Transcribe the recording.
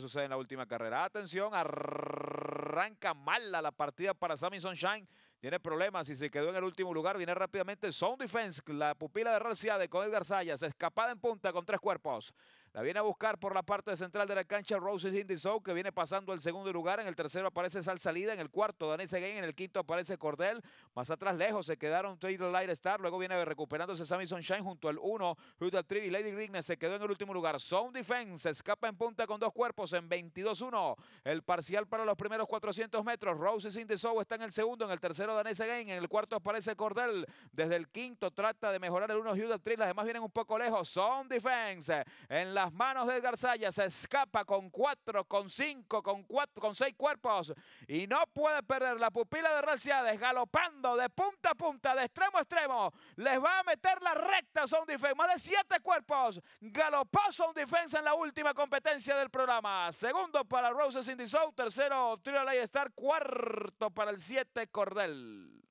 sucede en la última carrera. Atención, arranca mala la partida para Sami Sunshine. Tiene problemas y se quedó en el último lugar. Viene rápidamente Sound Defense, la pupila de Rarciade con Edgar Sayas, escapada en punta con tres cuerpos. La viene a buscar por la parte central de la cancha Roses Soul que viene pasando al segundo lugar. En el tercero aparece Sal Salida. En el cuarto, Danese Gain, En el quinto aparece Cordel. Más atrás, lejos, se quedaron Trader Light Star. Luego viene recuperándose Sammy Shine junto al 1. Huda Tree y Lady Rignes se quedó en el último lugar. Sound Defense escapa en punta con dos cuerpos en 22-1. El parcial para los primeros 400 metros. Roses Soul está en el segundo. En el tercero, Danese Gain, En el cuarto aparece Cordel. Desde el quinto trata de mejorar el uno Judah Trill, Las demás vienen un poco lejos. Sound Defense en la manos de Garzaya. Se escapa con cuatro, con cinco, con cuatro, con seis cuerpos. Y no puede perder la pupila de Reciades Galopando de punta a punta, de extremo a extremo. Les va a meter la recta Sound Defense. Más de siete cuerpos. Galopó Sound defensa en la última competencia del programa. Segundo para Roses in the Tercero, Trio Light Star. Cuarto para el siete Cordel.